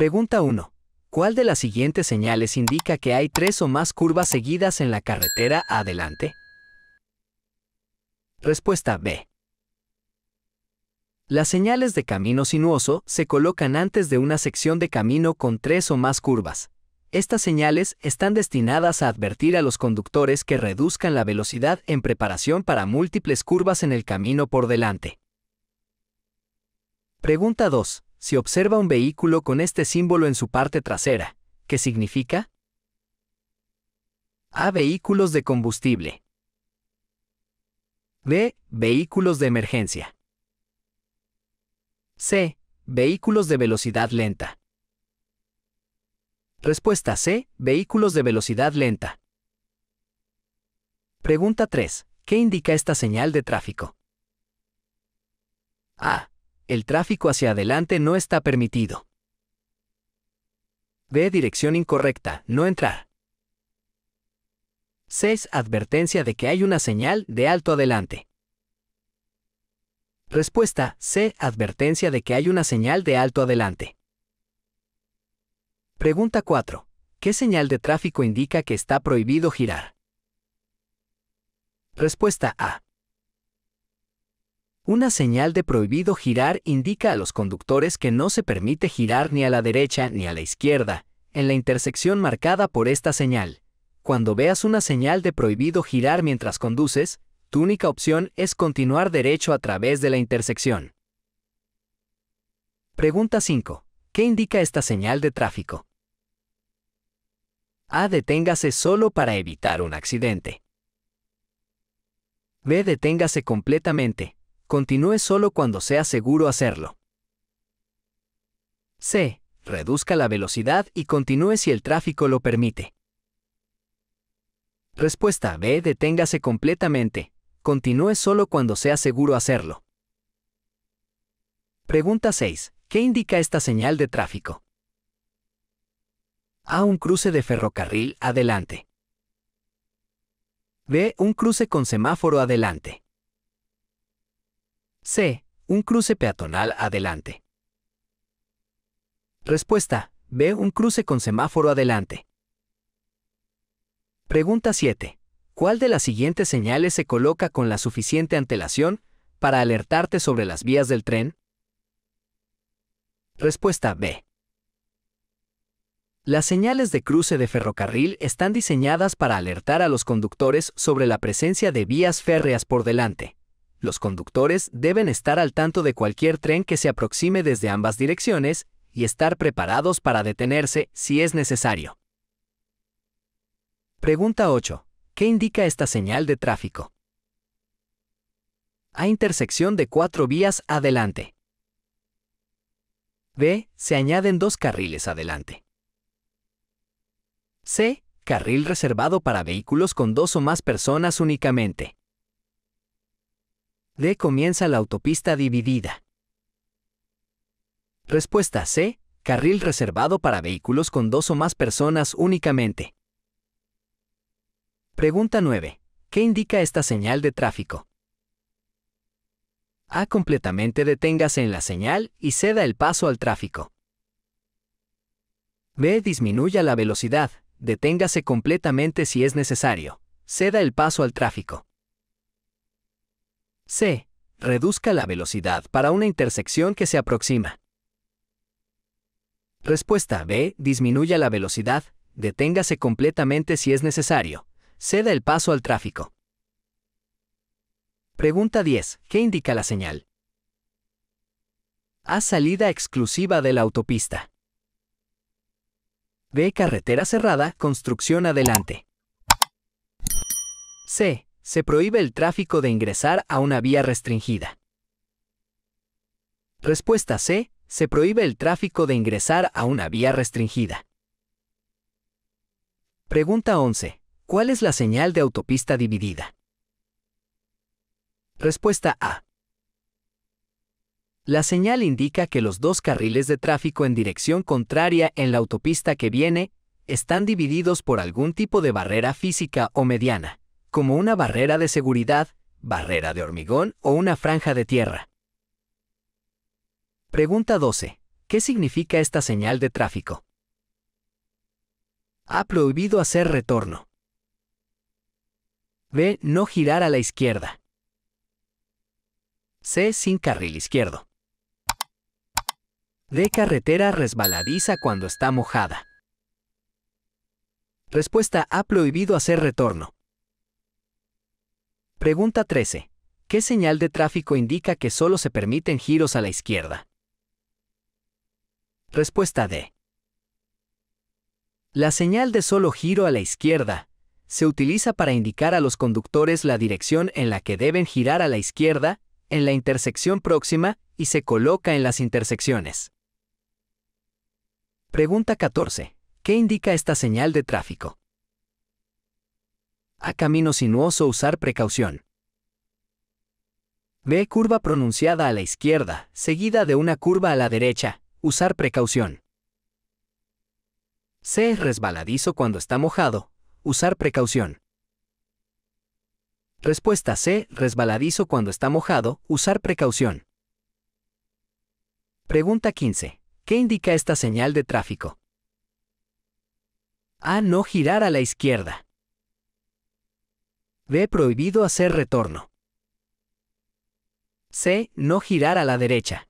Pregunta 1. ¿Cuál de las siguientes señales indica que hay tres o más curvas seguidas en la carretera adelante? Respuesta B. Las señales de camino sinuoso se colocan antes de una sección de camino con tres o más curvas. Estas señales están destinadas a advertir a los conductores que reduzcan la velocidad en preparación para múltiples curvas en el camino por delante. Pregunta 2 si observa un vehículo con este símbolo en su parte trasera, ¿qué significa? A. Vehículos de combustible. B. Vehículos de emergencia. C. Vehículos de velocidad lenta. Respuesta C. Vehículos de velocidad lenta. Pregunta 3. ¿Qué indica esta señal de tráfico? A el tráfico hacia adelante no está permitido. B. Dirección incorrecta, no entrar. 6. Advertencia de que hay una señal de alto adelante. Respuesta C. Advertencia de que hay una señal de alto adelante. Pregunta 4. ¿Qué señal de tráfico indica que está prohibido girar? Respuesta A. Una señal de prohibido girar indica a los conductores que no se permite girar ni a la derecha ni a la izquierda, en la intersección marcada por esta señal. Cuando veas una señal de prohibido girar mientras conduces, tu única opción es continuar derecho a través de la intersección. Pregunta 5. ¿Qué indica esta señal de tráfico? A. Deténgase solo para evitar un accidente. B. Deténgase completamente, Continúe solo cuando sea seguro hacerlo. C. Reduzca la velocidad y continúe si el tráfico lo permite. Respuesta B. Deténgase completamente. Continúe solo cuando sea seguro hacerlo. Pregunta 6. ¿Qué indica esta señal de tráfico? A. Un cruce de ferrocarril adelante. B. Un cruce con semáforo adelante. C. Un cruce peatonal adelante. Respuesta. B. Un cruce con semáforo adelante. Pregunta 7. ¿Cuál de las siguientes señales se coloca con la suficiente antelación para alertarte sobre las vías del tren? Respuesta B. Las señales de cruce de ferrocarril están diseñadas para alertar a los conductores sobre la presencia de vías férreas por delante. Los conductores deben estar al tanto de cualquier tren que se aproxime desde ambas direcciones y estar preparados para detenerse si es necesario. Pregunta 8. ¿Qué indica esta señal de tráfico? A intersección de cuatro vías adelante. B. Se añaden dos carriles adelante. C. Carril reservado para vehículos con dos o más personas únicamente. D. Comienza la autopista dividida. Respuesta C. Carril reservado para vehículos con dos o más personas únicamente. Pregunta 9. ¿Qué indica esta señal de tráfico? A. Completamente deténgase en la señal y ceda el paso al tráfico. B. Disminuya la velocidad, deténgase completamente si es necesario, ceda el paso al tráfico. C. Reduzca la velocidad para una intersección que se aproxima. Respuesta B. Disminuya la velocidad, deténgase completamente si es necesario, ceda el paso al tráfico. Pregunta 10. ¿Qué indica la señal? A. Salida exclusiva de la autopista. B. Carretera cerrada, construcción adelante. C. Se prohíbe el tráfico de ingresar a una vía restringida. Respuesta C. Se prohíbe el tráfico de ingresar a una vía restringida. Pregunta 11. ¿Cuál es la señal de autopista dividida? Respuesta A. La señal indica que los dos carriles de tráfico en dirección contraria en la autopista que viene están divididos por algún tipo de barrera física o mediana como una barrera de seguridad, barrera de hormigón o una franja de tierra. Pregunta 12. ¿Qué significa esta señal de tráfico? A. Prohibido hacer retorno. B. No girar a la izquierda. C. Sin carril izquierdo. D. Carretera resbaladiza cuando está mojada. Respuesta A. Prohibido hacer retorno. Pregunta 13. ¿Qué señal de tráfico indica que solo se permiten giros a la izquierda? Respuesta D. La señal de solo giro a la izquierda se utiliza para indicar a los conductores la dirección en la que deben girar a la izquierda, en la intersección próxima y se coloca en las intersecciones. Pregunta 14. ¿Qué indica esta señal de tráfico? A camino sinuoso usar precaución. B. Curva pronunciada a la izquierda, seguida de una curva a la derecha. Usar precaución. C. Resbaladizo cuando está mojado. Usar precaución. Respuesta C. Resbaladizo cuando está mojado. Usar precaución. Pregunta 15. ¿Qué indica esta señal de tráfico? A. No girar a la izquierda. Ve prohibido hacer retorno. C. No girar a la derecha.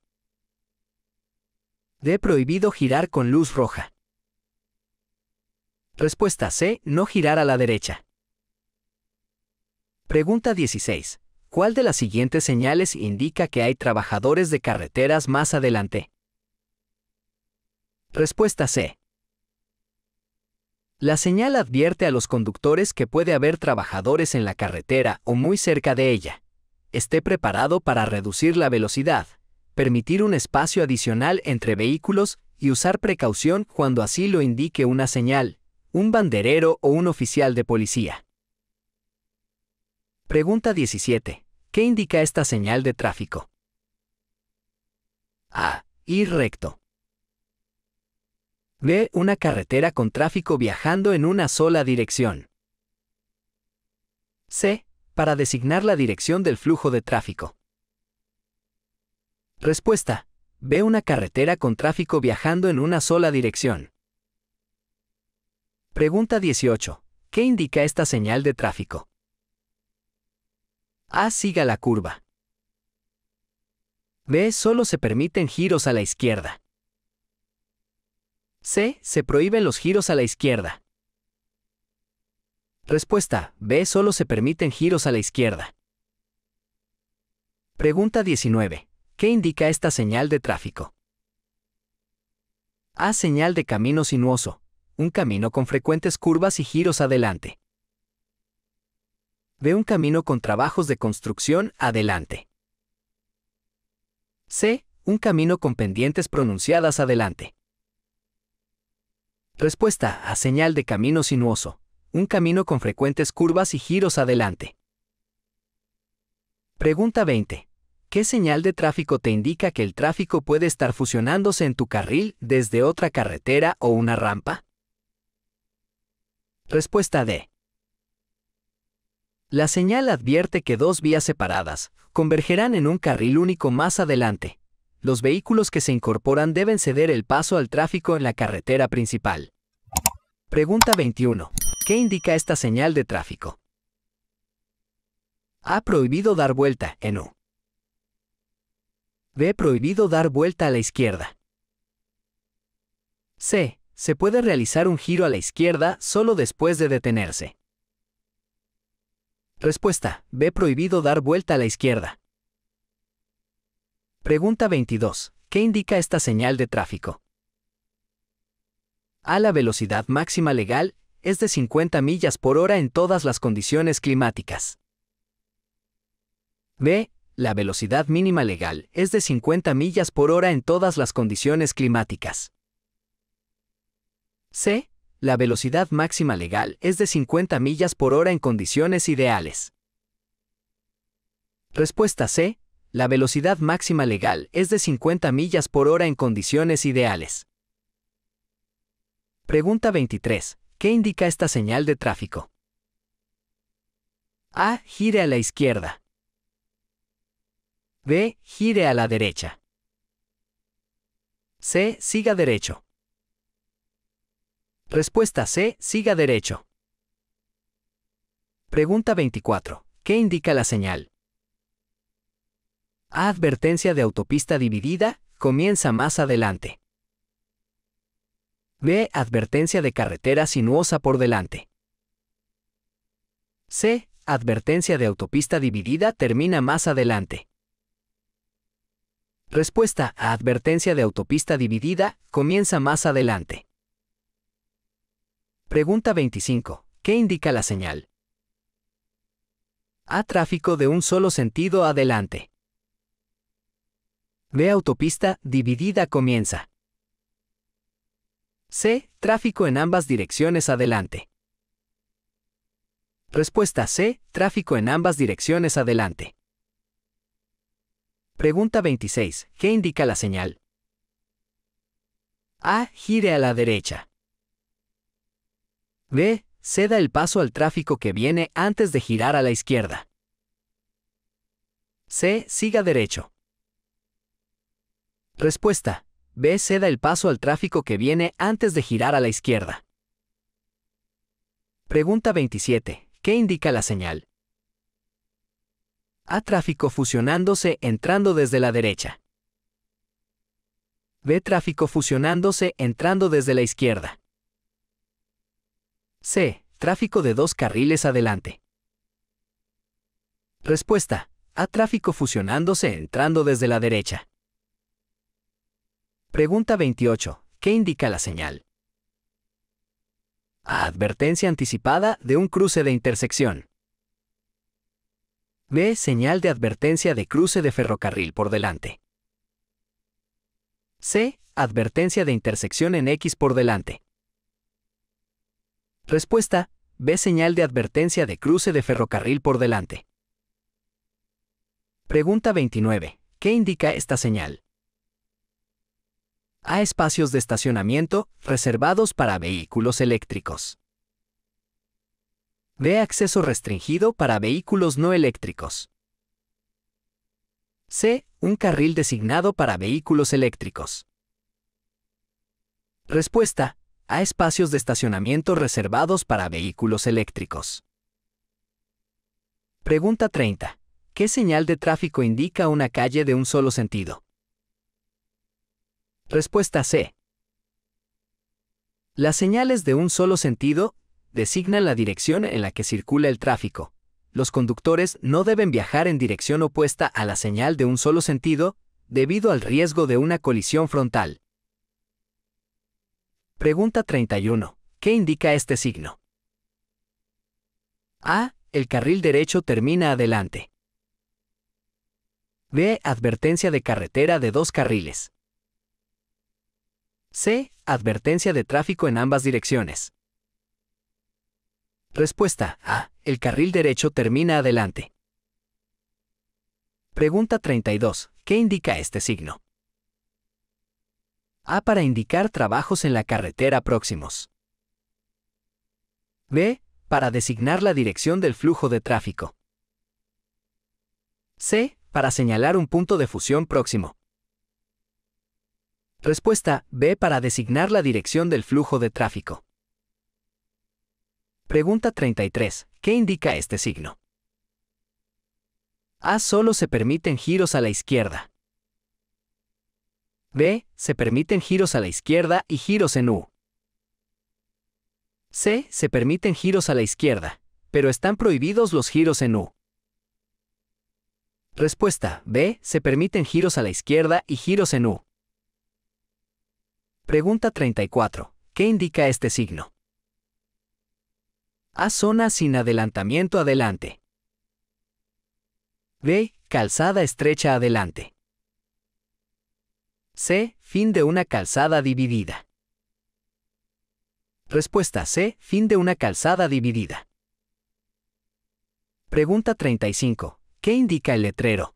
D. Prohibido girar con luz roja. Respuesta C. No girar a la derecha. Pregunta 16. ¿Cuál de las siguientes señales indica que hay trabajadores de carreteras más adelante? Respuesta C. La señal advierte a los conductores que puede haber trabajadores en la carretera o muy cerca de ella. Esté preparado para reducir la velocidad, permitir un espacio adicional entre vehículos y usar precaución cuando así lo indique una señal, un banderero o un oficial de policía. Pregunta 17. ¿Qué indica esta señal de tráfico? A. Ir recto. Ve una carretera con tráfico viajando en una sola dirección. C. Para designar la dirección del flujo de tráfico. Respuesta. Ve una carretera con tráfico viajando en una sola dirección. Pregunta 18. ¿Qué indica esta señal de tráfico? A. Siga la curva. B. Solo se permiten giros a la izquierda. C. Se prohíben los giros a la izquierda. Respuesta. B. Solo se permiten giros a la izquierda. Pregunta 19. ¿Qué indica esta señal de tráfico? A. Señal de camino sinuoso. Un camino con frecuentes curvas y giros adelante. B. Un camino con trabajos de construcción adelante. C. Un camino con pendientes pronunciadas adelante. Respuesta a señal de camino sinuoso. Un camino con frecuentes curvas y giros adelante. Pregunta 20. ¿Qué señal de tráfico te indica que el tráfico puede estar fusionándose en tu carril desde otra carretera o una rampa? Respuesta D. La señal advierte que dos vías separadas convergerán en un carril único más adelante, los vehículos que se incorporan deben ceder el paso al tráfico en la carretera principal. Pregunta 21. ¿Qué indica esta señal de tráfico? A. Prohibido dar vuelta en U. B. Prohibido dar vuelta a la izquierda. C. Se puede realizar un giro a la izquierda solo después de detenerse. Respuesta. B. Prohibido dar vuelta a la izquierda. Pregunta 22. ¿Qué indica esta señal de tráfico? A la velocidad máxima legal es de 50 millas por hora en todas las condiciones climáticas. B. La velocidad mínima legal es de 50 millas por hora en todas las condiciones climáticas. C. La velocidad máxima legal es de 50 millas por hora en condiciones ideales. Respuesta C. La velocidad máxima legal es de 50 millas por hora en condiciones ideales. Pregunta 23. ¿Qué indica esta señal de tráfico? A. Gire a la izquierda. B. Gire a la derecha. C. Siga derecho. Respuesta C. Siga derecho. Pregunta 24. ¿Qué indica la señal? Advertencia de autopista dividida comienza más adelante. B. Advertencia de carretera sinuosa por delante. C. Advertencia de autopista dividida termina más adelante. Respuesta a advertencia de autopista dividida comienza más adelante. Pregunta 25. ¿Qué indica la señal? A. Tráfico de un solo sentido adelante. B. autopista dividida comienza. C. Tráfico en ambas direcciones adelante. Respuesta C. Tráfico en ambas direcciones adelante. Pregunta 26. ¿Qué indica la señal? A. Gire a la derecha. B. Ceda el paso al tráfico que viene antes de girar a la izquierda. C. Siga derecho. Respuesta. B ceda el paso al tráfico que viene antes de girar a la izquierda. Pregunta 27. ¿Qué indica la señal? A tráfico fusionándose entrando desde la derecha. B tráfico fusionándose entrando desde la izquierda. C. Tráfico de dos carriles adelante. Respuesta. A tráfico fusionándose entrando desde la derecha. Pregunta 28. ¿Qué indica la señal? Advertencia anticipada de un cruce de intersección. B. Señal de advertencia de cruce de ferrocarril por delante. C. Advertencia de intersección en X por delante. Respuesta. B. Señal de advertencia de cruce de ferrocarril por delante. Pregunta 29. ¿Qué indica esta señal? a espacios de estacionamiento reservados para vehículos eléctricos. B. Acceso restringido para vehículos no eléctricos. C. Un carril designado para vehículos eléctricos. Respuesta. A espacios de estacionamiento reservados para vehículos eléctricos. Pregunta 30. ¿Qué señal de tráfico indica una calle de un solo sentido? Respuesta C. Las señales de un solo sentido designan la dirección en la que circula el tráfico. Los conductores no deben viajar en dirección opuesta a la señal de un solo sentido debido al riesgo de una colisión frontal. Pregunta 31. ¿Qué indica este signo? A. El carril derecho termina adelante. B. Advertencia de carretera de dos carriles. C. Advertencia de tráfico en ambas direcciones. Respuesta A. El carril derecho termina adelante. Pregunta 32. ¿Qué indica este signo? A para indicar trabajos en la carretera próximos. B para designar la dirección del flujo de tráfico. C para señalar un punto de fusión próximo. Respuesta B para designar la dirección del flujo de tráfico. Pregunta 33. ¿Qué indica este signo? A. Solo se permiten giros a la izquierda. B. Se permiten giros a la izquierda y giros en U. C. Se permiten giros a la izquierda, pero están prohibidos los giros en U. Respuesta. B. Se permiten giros a la izquierda y giros en U. Pregunta 34. ¿Qué indica este signo? A zona sin adelantamiento adelante. B. Calzada estrecha adelante. C. Fin de una calzada dividida. Respuesta C. Fin de una calzada dividida. Pregunta 35. ¿Qué indica el letrero?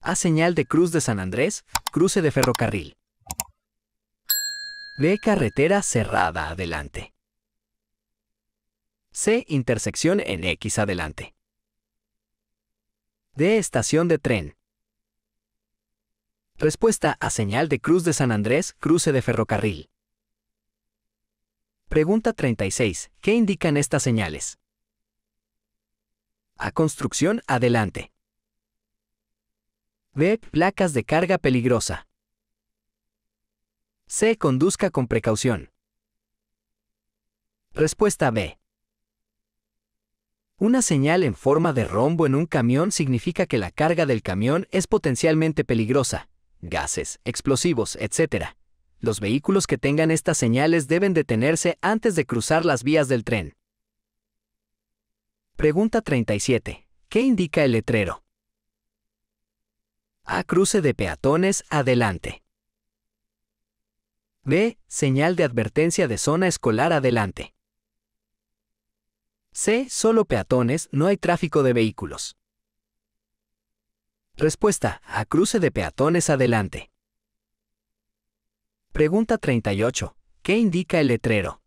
A señal de cruz de San Andrés, cruce de ferrocarril. Ve carretera cerrada adelante. C. Intersección en X adelante. D. Estación de tren. Respuesta a señal de Cruz de San Andrés, cruce de ferrocarril. Pregunta 36. ¿Qué indican estas señales? A. Construcción adelante. B. Placas de carga peligrosa. C. Conduzca con precaución. Respuesta B. Una señal en forma de rombo en un camión significa que la carga del camión es potencialmente peligrosa. Gases, explosivos, etc. Los vehículos que tengan estas señales deben detenerse antes de cruzar las vías del tren. Pregunta 37. ¿Qué indica el letrero? A cruce de peatones adelante. B. Señal de advertencia de zona escolar adelante. C. Solo peatones, no hay tráfico de vehículos. Respuesta. A cruce de peatones adelante. Pregunta 38. ¿Qué indica el letrero?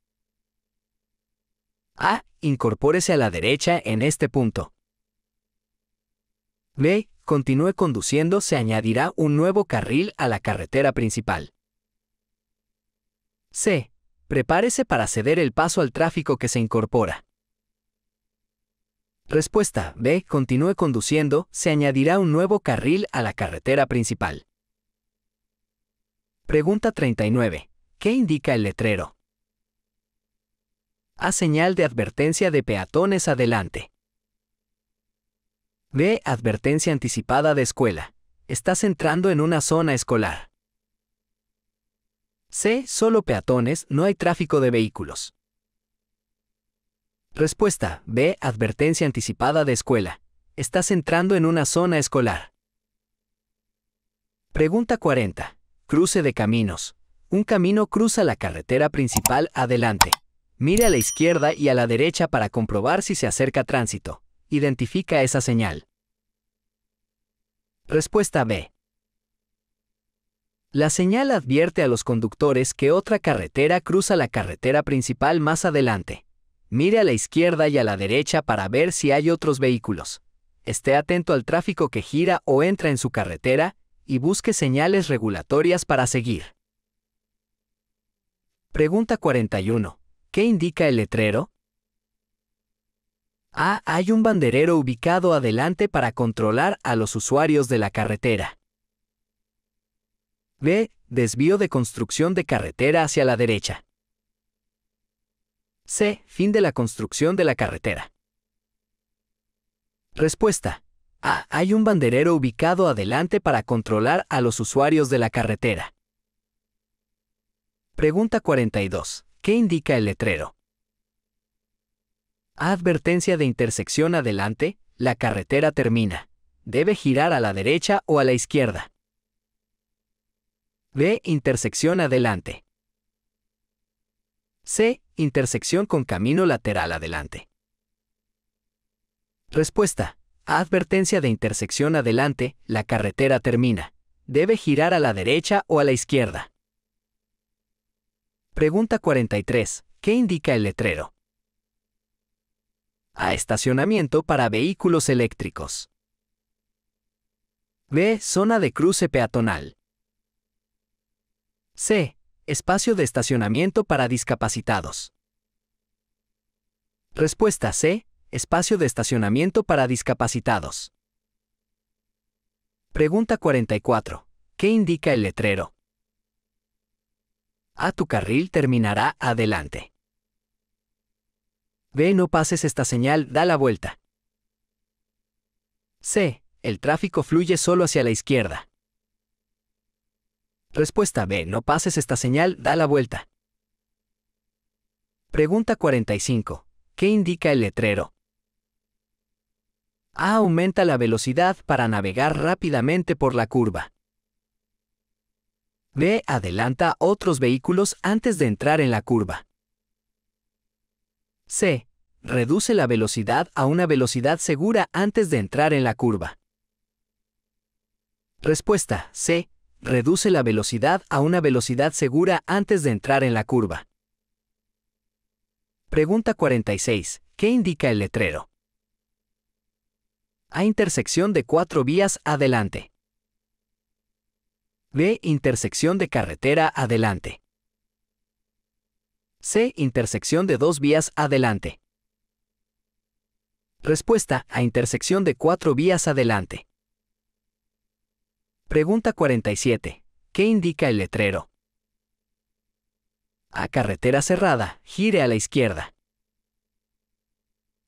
A. Incorpórese a la derecha en este punto. B. Continúe conduciendo, se añadirá un nuevo carril a la carretera principal. C. Prepárese para ceder el paso al tráfico que se incorpora. Respuesta B. Continúe conduciendo, se añadirá un nuevo carril a la carretera principal. Pregunta 39. ¿Qué indica el letrero? A. Señal de advertencia de peatones adelante. B. Advertencia anticipada de escuela. Estás entrando en una zona escolar. C. Solo peatones, no hay tráfico de vehículos. Respuesta. B. Advertencia anticipada de escuela. Estás entrando en una zona escolar. Pregunta 40. Cruce de caminos. Un camino cruza la carretera principal adelante. Mire a la izquierda y a la derecha para comprobar si se acerca tránsito. Identifica esa señal. Respuesta B. La señal advierte a los conductores que otra carretera cruza la carretera principal más adelante. Mire a la izquierda y a la derecha para ver si hay otros vehículos. Esté atento al tráfico que gira o entra en su carretera y busque señales regulatorias para seguir. Pregunta 41. ¿Qué indica el letrero? A. Hay un banderero ubicado adelante para controlar a los usuarios de la carretera. B. Desvío de construcción de carretera hacia la derecha. C. Fin de la construcción de la carretera. Respuesta. A. Hay un banderero ubicado adelante para controlar a los usuarios de la carretera. Pregunta 42. ¿Qué indica el letrero? A. Advertencia de intersección adelante, la carretera termina. Debe girar a la derecha o a la izquierda. B. Intersección adelante. C. Intersección con camino lateral adelante. Respuesta. A advertencia de intersección adelante, la carretera termina. Debe girar a la derecha o a la izquierda. Pregunta 43. ¿Qué indica el letrero? A estacionamiento para vehículos eléctricos. B. Zona de cruce peatonal. C. Espacio de estacionamiento para discapacitados. Respuesta C. Espacio de estacionamiento para discapacitados. Pregunta 44. ¿Qué indica el letrero? A. Tu carril terminará adelante. B. No pases esta señal, da la vuelta. C. El tráfico fluye solo hacia la izquierda. Respuesta B. No pases esta señal, da la vuelta. Pregunta 45. ¿Qué indica el letrero? A. Aumenta la velocidad para navegar rápidamente por la curva. B. Adelanta otros vehículos antes de entrar en la curva. C. Reduce la velocidad a una velocidad segura antes de entrar en la curva. Respuesta C reduce la velocidad a una velocidad segura antes de entrar en la curva. Pregunta 46. ¿Qué indica el letrero? A intersección de cuatro vías adelante. B. Intersección de carretera adelante. C. Intersección de dos vías adelante. Respuesta a intersección de cuatro vías adelante. Pregunta 47. ¿Qué indica el letrero? A carretera cerrada, gire a la izquierda.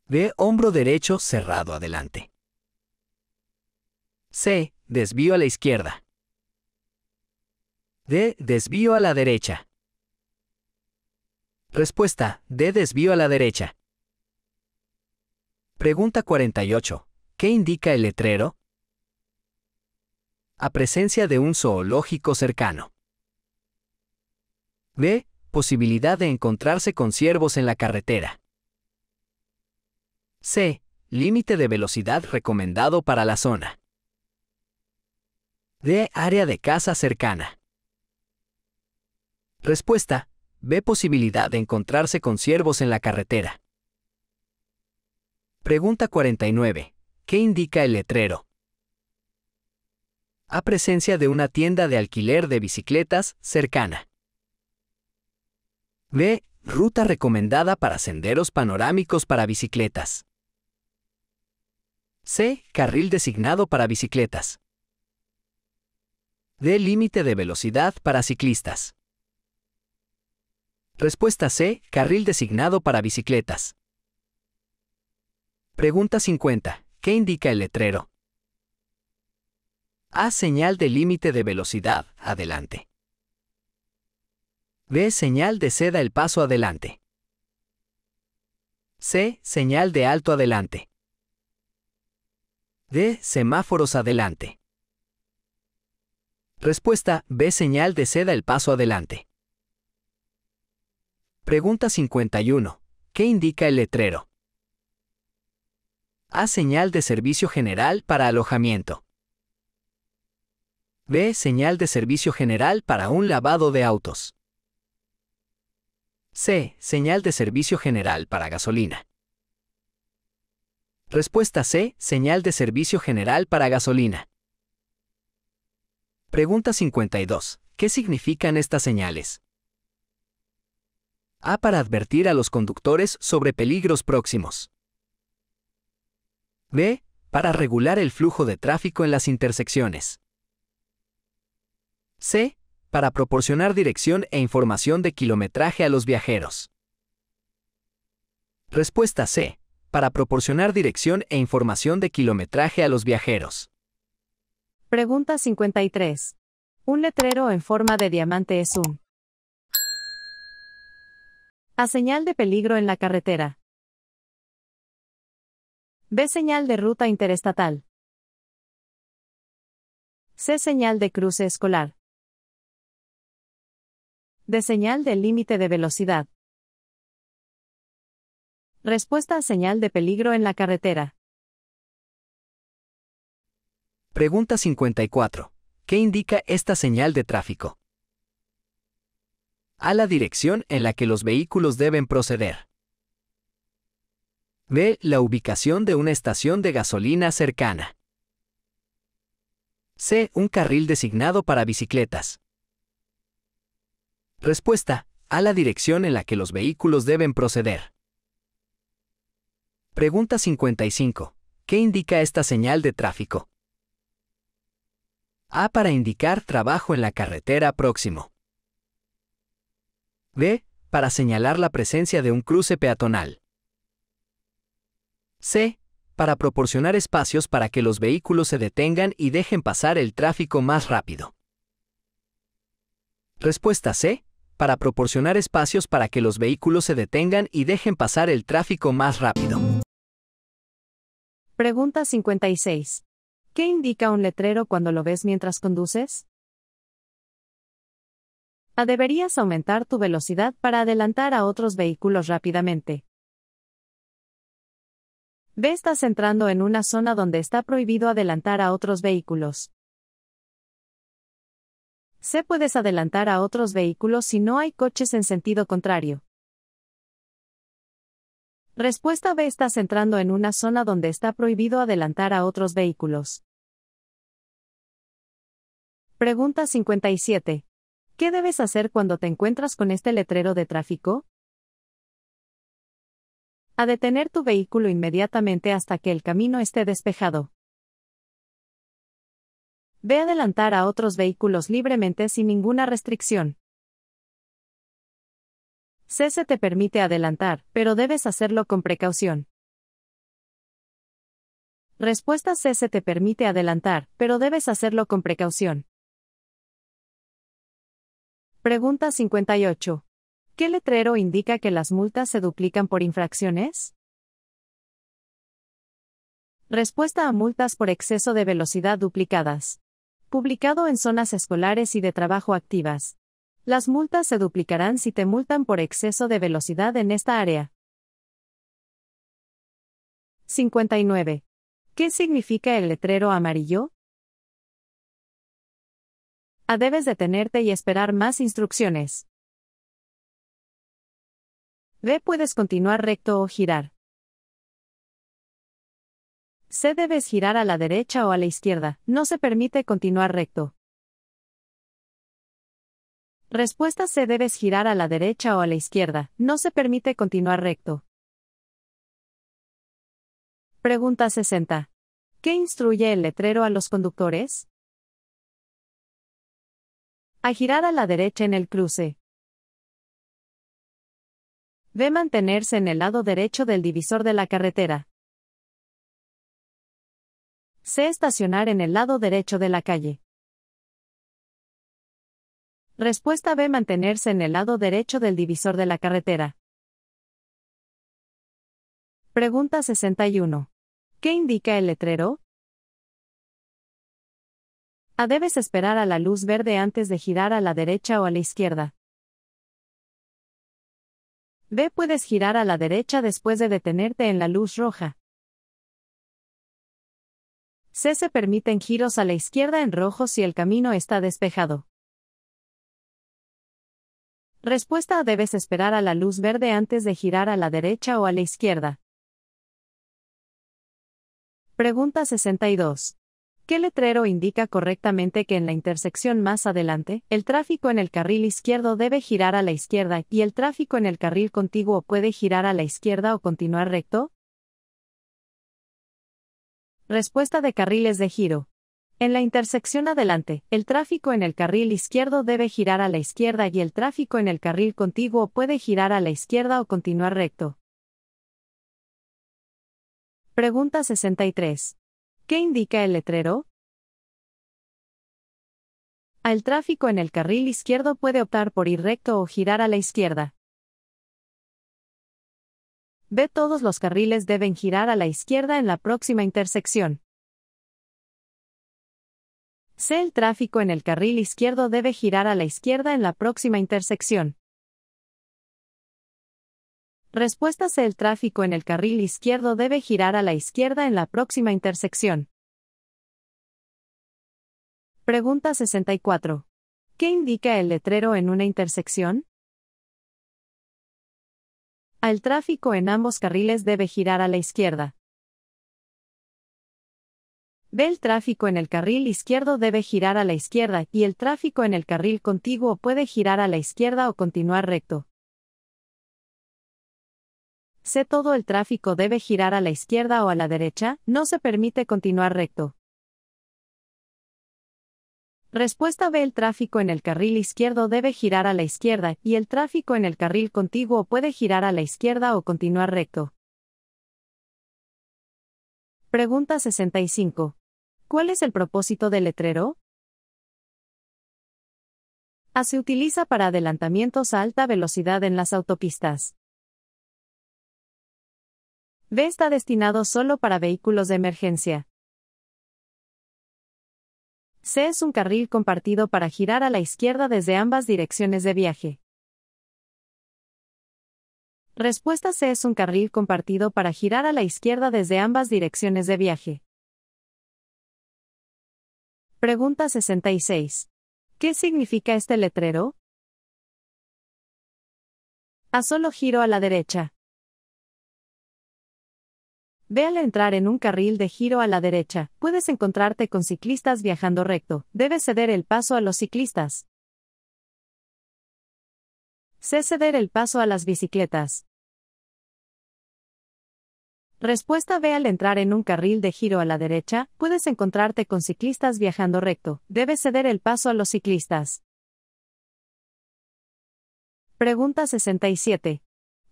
B. Hombro derecho cerrado adelante. C. Desvío a la izquierda. D. Desvío a la derecha. Respuesta. D. Desvío a la derecha. Pregunta 48. ¿Qué indica el letrero? a presencia de un zoológico cercano. B. Posibilidad de encontrarse con ciervos en la carretera. C. Límite de velocidad recomendado para la zona. D. Área de casa cercana. Respuesta. B. Posibilidad de encontrarse con ciervos en la carretera. Pregunta 49. ¿Qué indica el letrero? a presencia de una tienda de alquiler de bicicletas cercana. B. Ruta recomendada para senderos panorámicos para bicicletas. C. Carril designado para bicicletas. D. Límite de velocidad para ciclistas. Respuesta C. Carril designado para bicicletas. Pregunta 50. ¿Qué indica el letrero? A. señal de límite de velocidad adelante. B. Señal de seda el paso adelante. C. Señal de alto adelante. D. Semáforos adelante. Respuesta B. Señal de seda el paso adelante. Pregunta 51. ¿Qué indica el letrero? A. Señal de servicio general para alojamiento. B. señal de servicio general para un lavado de autos. C. Señal de servicio general para gasolina. Respuesta C. Señal de servicio general para gasolina. Pregunta 52. ¿Qué significan estas señales? A. Para advertir a los conductores sobre peligros próximos. B. Para regular el flujo de tráfico en las intersecciones. C. Para proporcionar dirección e información de kilometraje a los viajeros. Respuesta C. Para proporcionar dirección e información de kilometraje a los viajeros. Pregunta 53. Un letrero en forma de diamante es un. A señal de peligro en la carretera. B. Señal de ruta interestatal. C. Señal de cruce escolar de señal del límite de velocidad. Respuesta a señal de peligro en la carretera. Pregunta 54. ¿Qué indica esta señal de tráfico? A la dirección en la que los vehículos deben proceder. B. La ubicación de una estación de gasolina cercana. C. Un carril designado para bicicletas. Respuesta. A la dirección en la que los vehículos deben proceder. Pregunta 55. ¿Qué indica esta señal de tráfico? A para indicar trabajo en la carretera próximo. B para señalar la presencia de un cruce peatonal. C para proporcionar espacios para que los vehículos se detengan y dejen pasar el tráfico más rápido. Respuesta C para proporcionar espacios para que los vehículos se detengan y dejen pasar el tráfico más rápido. Pregunta 56. ¿Qué indica un letrero cuando lo ves mientras conduces? A ah, deberías aumentar tu velocidad para adelantar a otros vehículos rápidamente. B. Estás entrando en una zona donde está prohibido adelantar a otros vehículos. Se puedes adelantar a otros vehículos si no hay coches en sentido contrario. Respuesta B. Estás entrando en una zona donde está prohibido adelantar a otros vehículos. Pregunta 57. ¿Qué debes hacer cuando te encuentras con este letrero de tráfico? A detener tu vehículo inmediatamente hasta que el camino esté despejado. Ve adelantar a otros vehículos libremente sin ninguna restricción. Se te permite adelantar, pero debes hacerlo con precaución. Respuesta Se te permite adelantar, pero debes hacerlo con precaución. Pregunta 58. ¿Qué letrero indica que las multas se duplican por infracciones? Respuesta a multas por exceso de velocidad duplicadas publicado en zonas escolares y de trabajo activas. Las multas se duplicarán si te multan por exceso de velocidad en esta área. 59. ¿Qué significa el letrero amarillo? A ah, debes detenerte y esperar más instrucciones. B. Puedes continuar recto o girar. Se debes girar a la derecha o a la izquierda, no se permite continuar recto. Respuesta C debes girar a la derecha o a la izquierda, no se permite continuar recto. Pregunta 60. ¿Qué instruye el letrero a los conductores? A girar a la derecha en el cruce. B. Mantenerse en el lado derecho del divisor de la carretera. C. estacionar en el lado derecho de la calle. Respuesta B. Mantenerse en el lado derecho del divisor de la carretera. Pregunta 61. ¿Qué indica el letrero? A. Debes esperar a la luz verde antes de girar a la derecha o a la izquierda. B. Puedes girar a la derecha después de detenerte en la luz roja. C. Se permiten giros a la izquierda en rojo si el camino está despejado. Respuesta Debes esperar a la luz verde antes de girar a la derecha o a la izquierda. Pregunta 62. ¿Qué letrero indica correctamente que en la intersección más adelante, el tráfico en el carril izquierdo debe girar a la izquierda y el tráfico en el carril contiguo puede girar a la izquierda o continuar recto? Respuesta de carriles de giro. En la intersección adelante, el tráfico en el carril izquierdo debe girar a la izquierda y el tráfico en el carril contiguo puede girar a la izquierda o continuar recto. Pregunta 63. ¿Qué indica el letrero? Al tráfico en el carril izquierdo puede optar por ir recto o girar a la izquierda. B. Todos los carriles deben girar a la izquierda en la próxima intersección. C. El tráfico en el carril izquierdo debe girar a la izquierda en la próxima intersección. Respuesta C. El tráfico en el carril izquierdo debe girar a la izquierda en la próxima intersección. Pregunta 64. ¿Qué indica el letrero en una intersección? Al tráfico en ambos carriles debe girar a la izquierda. B. El tráfico en el carril izquierdo debe girar a la izquierda y el tráfico en el carril contiguo puede girar a la izquierda o continuar recto. C. Todo el tráfico debe girar a la izquierda o a la derecha, no se permite continuar recto. Respuesta B. El tráfico en el carril izquierdo debe girar a la izquierda y el tráfico en el carril contiguo puede girar a la izquierda o continuar recto. Pregunta 65. ¿Cuál es el propósito del letrero? A. Se utiliza para adelantamientos a alta velocidad en las autopistas. B. Está destinado solo para vehículos de emergencia. C es un carril compartido para girar a la izquierda desde ambas direcciones de viaje. Respuesta C es un carril compartido para girar a la izquierda desde ambas direcciones de viaje. Pregunta 66. ¿Qué significa este letrero? A solo giro a la derecha. Ve Al entrar en un carril de giro a la derecha. Puedes encontrarte con ciclistas viajando recto. Debes ceder el paso a los ciclistas. Sé ceder el paso a las bicicletas. Respuesta Ve Al entrar en un carril de giro a la derecha, puedes encontrarte con ciclistas viajando recto. Debes ceder el paso a los ciclistas. Pregunta 67.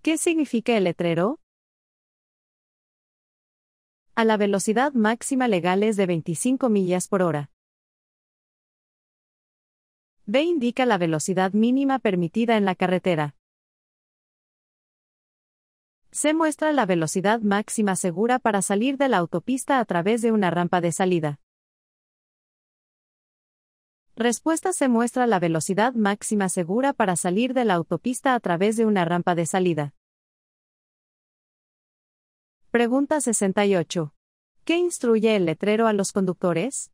¿Qué significa el letrero? a la velocidad máxima legal es de 25 millas por hora. B indica la velocidad mínima permitida en la carretera. Se muestra la velocidad máxima segura para salir de la autopista a través de una rampa de salida. Respuesta se muestra la velocidad máxima segura para salir de la autopista a través de una rampa de salida. Pregunta 68. ¿Qué instruye el letrero a los conductores?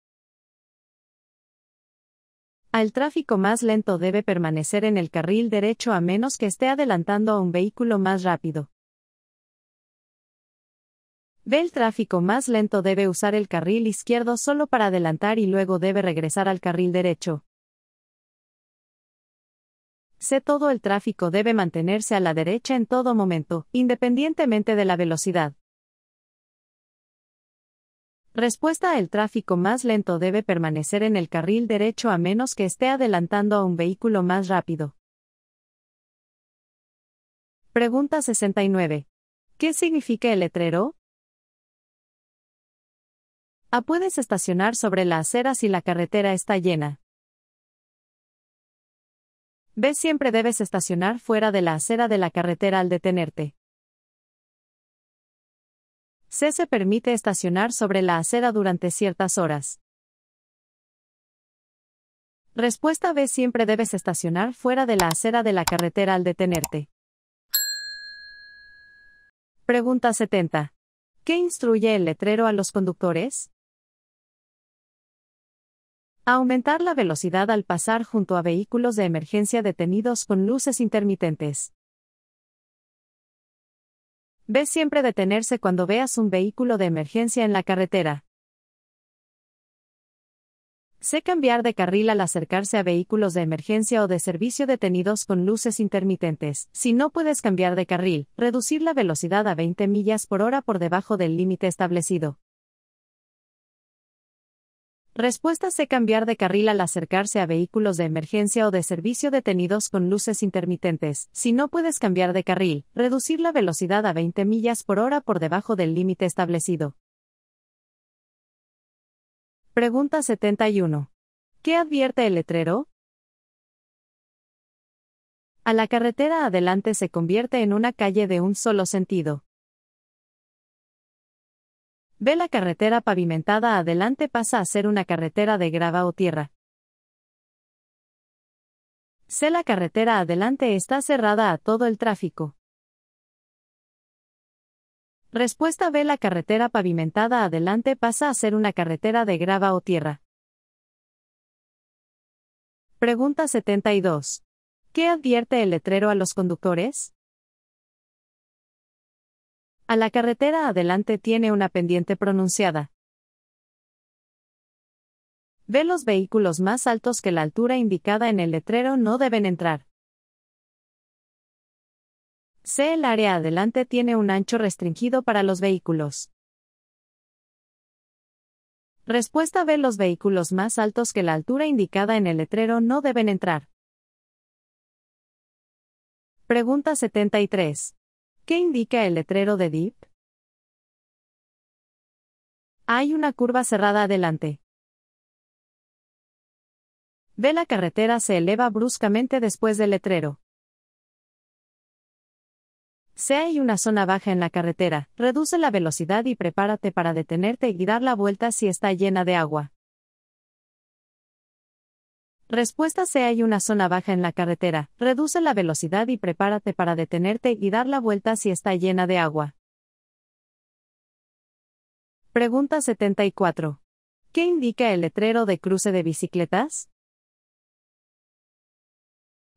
Al tráfico más lento debe permanecer en el carril derecho a menos que esté adelantando a un vehículo más rápido. El tráfico más lento debe usar el carril izquierdo solo para adelantar y luego debe regresar al carril derecho. C. Todo el tráfico debe mantenerse a la derecha en todo momento, independientemente de la velocidad. Respuesta El tráfico más lento debe permanecer en el carril derecho a menos que esté adelantando a un vehículo más rápido. Pregunta 69. ¿Qué significa el letrero? A puedes estacionar sobre la acera si la carretera está llena. B siempre debes estacionar fuera de la acera de la carretera al detenerte. C se permite estacionar sobre la acera durante ciertas horas. Respuesta B. Siempre debes estacionar fuera de la acera de la carretera al detenerte. Pregunta 70. ¿Qué instruye el letrero a los conductores? aumentar la velocidad al pasar junto a vehículos de emergencia detenidos con luces intermitentes. Ve siempre detenerse cuando veas un vehículo de emergencia en la carretera. Sé cambiar de carril al acercarse a vehículos de emergencia o de servicio detenidos con luces intermitentes. Si no puedes cambiar de carril, reducir la velocidad a 20 millas por hora por debajo del límite establecido. Respuesta C. Cambiar de carril al acercarse a vehículos de emergencia o de servicio detenidos con luces intermitentes. Si no puedes cambiar de carril, reducir la velocidad a 20 millas por hora por debajo del límite establecido. Pregunta 71. ¿Qué advierte el letrero? A la carretera adelante se convierte en una calle de un solo sentido. Ve la carretera pavimentada adelante pasa a ser una carretera de grava o tierra. Sé la carretera adelante está cerrada a todo el tráfico. Respuesta Ve La carretera pavimentada adelante pasa a ser una carretera de grava o tierra. Pregunta 72. ¿Qué advierte el letrero a los conductores? A la carretera adelante tiene una pendiente pronunciada. Ve los vehículos más altos que la altura indicada en el letrero no deben entrar. C. El área adelante tiene un ancho restringido para los vehículos. Respuesta B. Los vehículos más altos que la altura indicada en el letrero no deben entrar. Pregunta 73. ¿Qué indica el letrero de DIP? Hay una curva cerrada adelante. Ve la carretera se eleva bruscamente después del letrero. Si hay una zona baja en la carretera, reduce la velocidad y prepárate para detenerte y dar la vuelta si está llena de agua. Respuesta C. Hay una zona baja en la carretera, reduce la velocidad y prepárate para detenerte y dar la vuelta si está llena de agua. Pregunta 74. ¿Qué indica el letrero de cruce de bicicletas?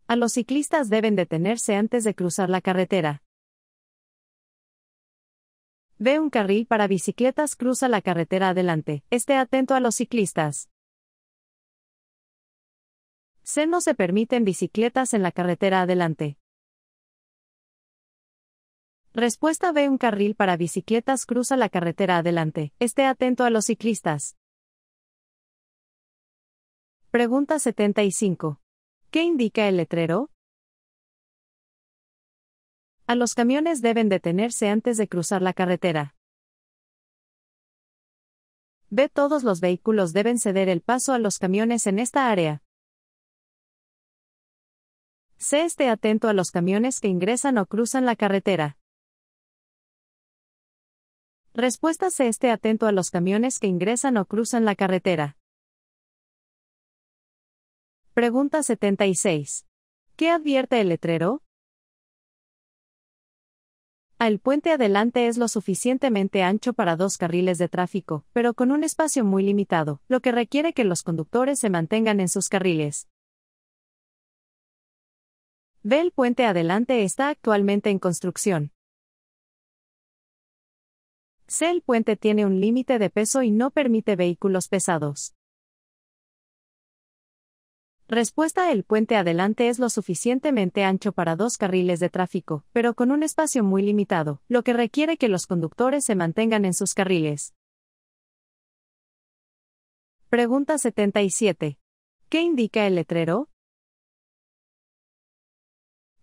A los ciclistas deben detenerse antes de cruzar la carretera. Ve un carril para bicicletas, cruza la carretera adelante, esté atento a los ciclistas. C. No se permiten bicicletas en la carretera adelante. Respuesta B. Un carril para bicicletas cruza la carretera adelante. Esté atento a los ciclistas. Pregunta 75. ¿Qué indica el letrero? A los camiones deben detenerse antes de cruzar la carretera. B. Todos los vehículos deben ceder el paso a los camiones en esta área. Se esté atento a los camiones que ingresan o cruzan la carretera. Respuesta Se esté atento a los camiones que ingresan o cruzan la carretera. Pregunta 76. ¿Qué advierte el letrero? El puente adelante es lo suficientemente ancho para dos carriles de tráfico, pero con un espacio muy limitado, lo que requiere que los conductores se mantengan en sus carriles. Ve el puente adelante está actualmente en construcción. C. El puente tiene un límite de peso y no permite vehículos pesados. Respuesta. El puente adelante es lo suficientemente ancho para dos carriles de tráfico, pero con un espacio muy limitado, lo que requiere que los conductores se mantengan en sus carriles. Pregunta 77. ¿Qué indica el letrero?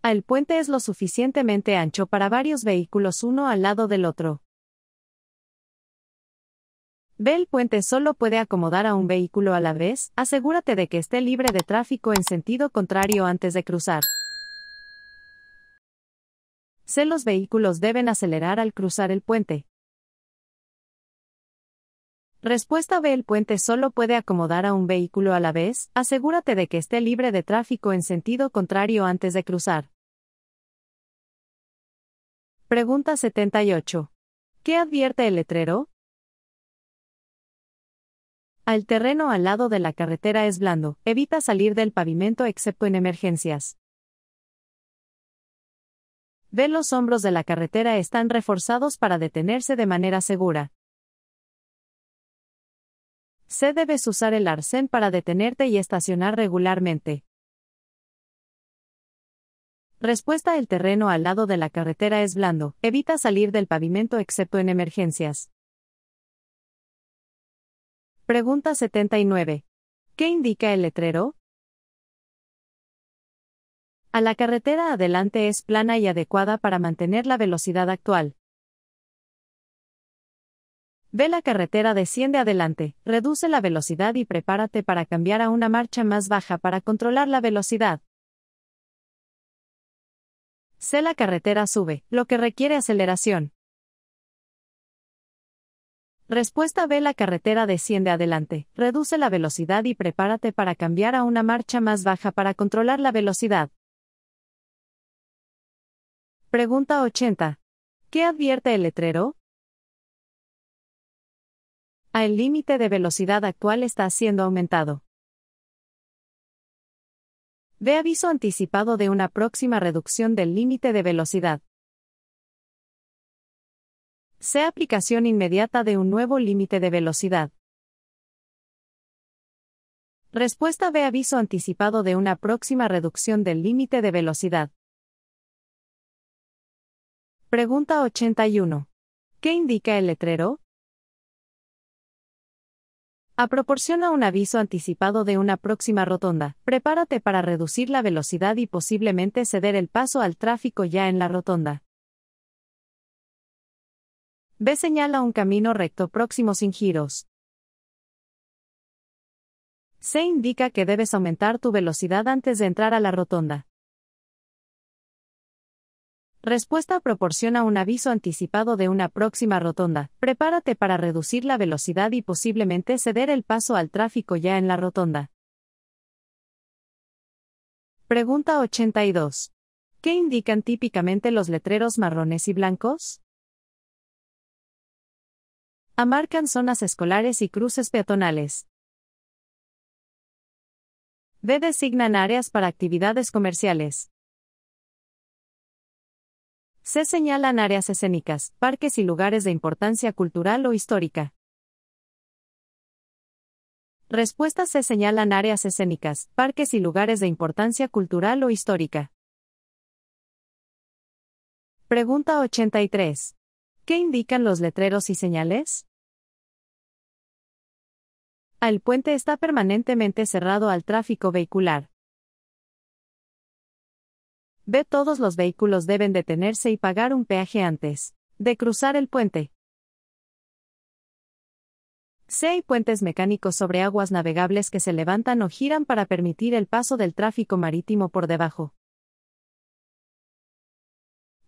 El puente es lo suficientemente ancho para varios vehículos uno al lado del otro. Ve el puente solo puede acomodar a un vehículo a la vez, asegúrate de que esté libre de tráfico en sentido contrario antes de cruzar. C. Los vehículos deben acelerar al cruzar el puente. Respuesta B. El puente solo puede acomodar a un vehículo a la vez, asegúrate de que esté libre de tráfico en sentido contrario antes de cruzar. Pregunta 78. ¿Qué advierte el letrero? Al terreno al lado de la carretera es blando, evita salir del pavimento excepto en emergencias. Ve los hombros de la carretera están reforzados para detenerse de manera segura. C. Debes usar el arcén para detenerte y estacionar regularmente. Respuesta El terreno al lado de la carretera es blando, evita salir del pavimento excepto en emergencias. Pregunta 79. ¿Qué indica el letrero? A la carretera adelante es plana y adecuada para mantener la velocidad actual. Ve la carretera desciende adelante, reduce la velocidad y prepárate para cambiar a una marcha más baja para controlar la velocidad. C. La carretera sube, lo que requiere aceleración. Respuesta B. La carretera desciende adelante, reduce la velocidad y prepárate para cambiar a una marcha más baja para controlar la velocidad. Pregunta 80. ¿Qué advierte el letrero? A. El límite de velocidad actual está siendo aumentado. Ve aviso anticipado de una próxima reducción del límite de velocidad. Sea aplicación inmediata de un nuevo límite de velocidad. Respuesta ve Aviso anticipado de una próxima reducción del límite de velocidad. Pregunta 81. ¿Qué indica el letrero? proporciona un aviso anticipado de una próxima rotonda. Prepárate para reducir la velocidad y posiblemente ceder el paso al tráfico ya en la rotonda. B señala un camino recto próximo sin giros. C indica que debes aumentar tu velocidad antes de entrar a la rotonda. Respuesta proporciona un aviso anticipado de una próxima rotonda. Prepárate para reducir la velocidad y posiblemente ceder el paso al tráfico ya en la rotonda. Pregunta 82. ¿Qué indican típicamente los letreros marrones y blancos? Amarcan zonas escolares y cruces peatonales. B. Designan áreas para actividades comerciales. Se señalan áreas escénicas, parques y lugares de importancia cultural o histórica. Respuesta. se señalan áreas escénicas, parques y lugares de importancia cultural o histórica. Pregunta 83. ¿Qué indican los letreros y señales? El puente está permanentemente cerrado al tráfico vehicular, B. Todos los vehículos deben detenerse y pagar un peaje antes de cruzar el puente. C. Hay puentes mecánicos sobre aguas navegables que se levantan o giran para permitir el paso del tráfico marítimo por debajo.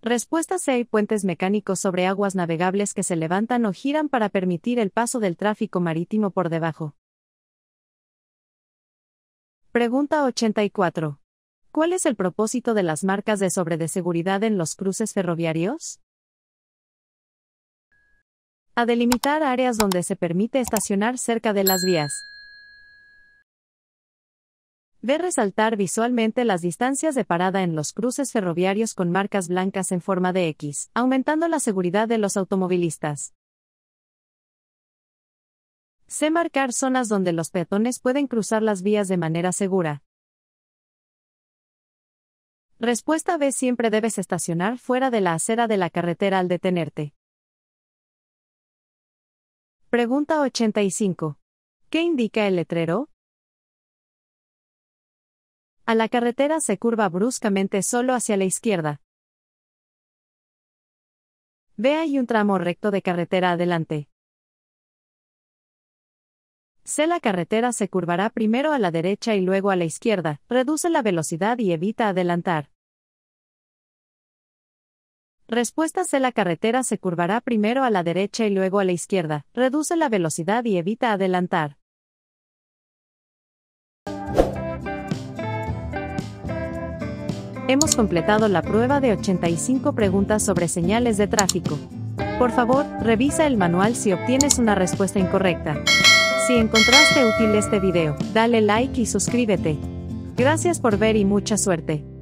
Respuesta C. Hay puentes mecánicos sobre aguas navegables que se levantan o giran para permitir el paso del tráfico marítimo por debajo. Pregunta 84. ¿Cuál es el propósito de las marcas de sobre de seguridad en los cruces ferroviarios? A delimitar áreas donde se permite estacionar cerca de las vías. B. resaltar visualmente las distancias de parada en los cruces ferroviarios con marcas blancas en forma de X, aumentando la seguridad de los automovilistas. C. Marcar zonas donde los peatones pueden cruzar las vías de manera segura. Respuesta B. Siempre debes estacionar fuera de la acera de la carretera al detenerte. Pregunta 85. ¿Qué indica el letrero? A la carretera se curva bruscamente solo hacia la izquierda. Ve hay un tramo recto de carretera adelante. C. La carretera se curvará primero a la derecha y luego a la izquierda, reduce la velocidad y evita adelantar. Respuesta C. La carretera se curvará primero a la derecha y luego a la izquierda, reduce la velocidad y evita adelantar. Hemos completado la prueba de 85 preguntas sobre señales de tráfico. Por favor, revisa el manual si obtienes una respuesta incorrecta. Si encontraste útil este video, dale like y suscríbete. Gracias por ver y mucha suerte.